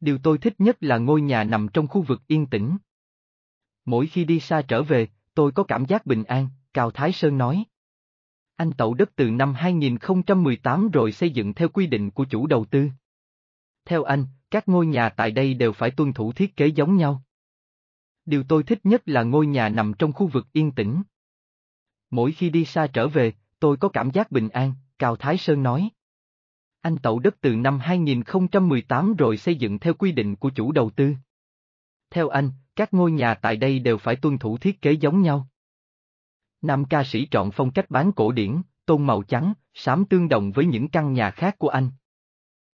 điều tôi thích nhất là ngôi nhà nằm trong khu vực yên tĩnh. Mỗi khi đi xa trở về, tôi có cảm giác bình an, Cao Thái Sơn nói. Anh tậu đất từ năm 2018 rồi xây dựng theo quy định của chủ đầu tư. Theo anh, các ngôi nhà tại đây đều phải tuân thủ thiết kế giống nhau. Điều tôi thích nhất là ngôi nhà nằm trong khu vực yên tĩnh. Mỗi khi đi xa trở về, tôi có cảm giác bình an, Cao Thái Sơn nói. Anh tậu đất từ năm 2018 rồi xây dựng theo quy định của chủ đầu tư. Theo anh, các ngôi nhà tại đây đều phải tuân thủ thiết kế giống nhau. Nam ca sĩ chọn phong cách bán cổ điển, tôn màu trắng, xám tương đồng với những căn nhà khác của anh.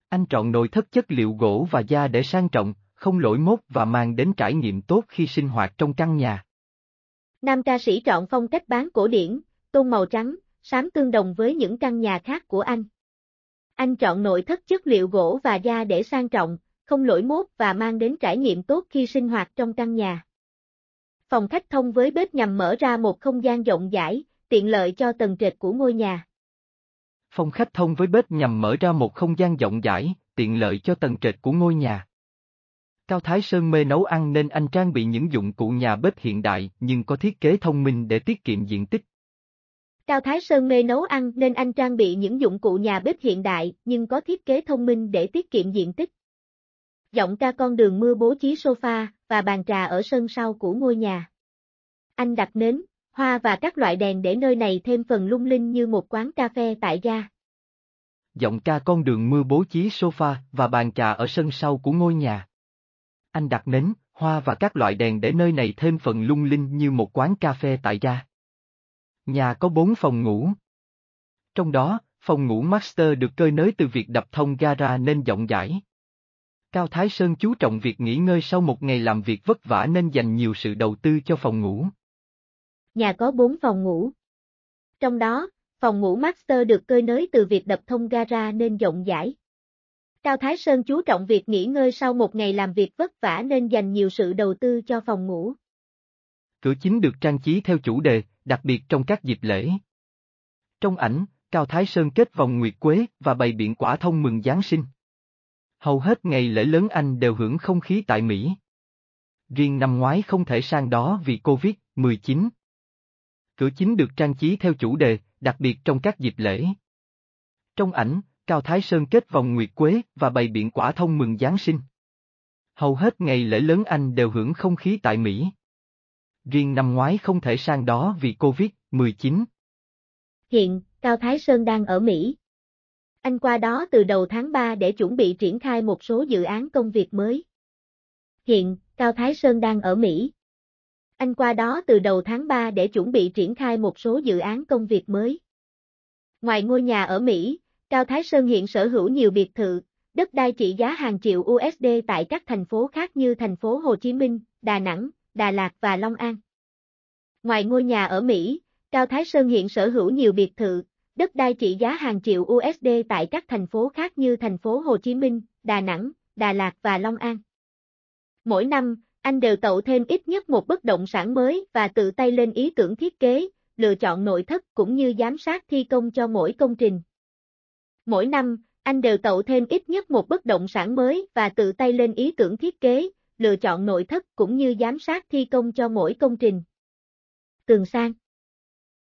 Anh chọn nội thất chất liệu gỗ và da để sang trọng, không lỗi mốt và mang đến trải nghiệm tốt khi sinh hoạt trong căn nhà. Nam ca sĩ chọn phong cách bán cổ điển, tôn màu trắng, xám tương đồng với những căn nhà khác của anh. Anh chọn nội thất chất liệu gỗ và da để sang trọng, không lỗi mốt và mang đến trải nghiệm tốt khi sinh hoạt trong căn nhà. Phòng khách thông với bếp nhằm mở ra một không gian rộng rãi, tiện lợi cho tầng trệt của ngôi nhà. Phòng khách thông với bếp nhằm mở ra một không gian rộng rãi, tiện lợi cho tầng trệt của ngôi nhà. Cao Thái Sơn mê nấu ăn nên anh trang bị những dụng cụ nhà bếp hiện đại nhưng có thiết kế thông minh để tiết kiệm diện tích. Cao Thái Sơn mê nấu ăn nên anh trang bị những dụng cụ nhà bếp hiện đại nhưng có thiết kế thông minh để tiết kiệm diện tích. Giọng ca con đường mưa bố trí sofa và bàn trà ở sân sau của ngôi nhà. Anh đặt nến, hoa và các loại đèn để nơi này thêm phần lung linh như một quán cà phê tại gia. Giọng ca con đường mưa bố trí sofa và bàn trà ở sân sau của ngôi nhà. Anh đặt nến, hoa và các loại đèn để nơi này thêm phần lung linh như một quán cà phê tại gia. Nhà có bốn phòng ngủ. Trong đó, phòng ngủ master được cơi nới từ việc đập thông gara nên rộng rãi. Cao Thái Sơn chú trọng việc nghỉ ngơi sau một ngày làm việc vất vả nên dành nhiều sự đầu tư cho phòng ngủ. Nhà có 4 phòng ngủ. Trong đó, phòng ngủ master được cơi nới từ việc đập thông gara nên rộng rãi. Cao Thái Sơn chú trọng việc nghỉ ngơi sau một ngày làm việc vất vả nên dành nhiều sự đầu tư cho phòng ngủ. Cửa chính được trang trí theo chủ đề, đặc biệt trong các dịp lễ. Trong ảnh, Cao Thái Sơn kết vòng nguyệt quế và bày biện quả thông mừng Giáng sinh. Hầu hết ngày lễ lớn Anh đều hưởng không khí tại Mỹ. Riêng năm ngoái không thể sang đó vì Covid-19. Cửa chính được trang trí theo chủ đề, đặc biệt trong các dịp lễ. Trong ảnh, Cao Thái Sơn kết vòng nguyệt quế và bày biện quả thông mừng Giáng sinh. Hầu hết ngày lễ lớn Anh đều hưởng không khí tại Mỹ riêng năm ngoái không thể sang đó vì Covid-19. Hiện, Cao Thái Sơn đang ở Mỹ. Anh qua đó từ đầu tháng 3 để chuẩn bị triển khai một số dự án công việc mới. Hiện, Cao Thái Sơn đang ở Mỹ. Anh qua đó từ đầu tháng 3 để chuẩn bị triển khai một số dự án công việc mới. Ngoài ngôi nhà ở Mỹ, Cao Thái Sơn hiện sở hữu nhiều biệt thự, đất đai trị giá hàng triệu USD tại các thành phố khác như thành phố Hồ Chí Minh, Đà Nẵng, Đà Lạt và Long An. Ngoài ngôi nhà ở Mỹ, Cao Thái Sơn hiện sở hữu nhiều biệt thự, đất đai trị giá hàng triệu USD tại các thành phố khác như thành phố Hồ Chí Minh, Đà Nẵng, Đà Lạt và Long An. Mỗi năm, anh đều tậu thêm ít nhất một bất động sản mới và tự tay lên ý tưởng thiết kế, lựa chọn nội thất cũng như giám sát thi công cho mỗi công trình. Mỗi năm, anh đều tậu thêm ít nhất một bất động sản mới và tự tay lên ý tưởng thiết kế, lựa chọn nội thất cũng như giám sát thi công cho mỗi công trình. Tường sang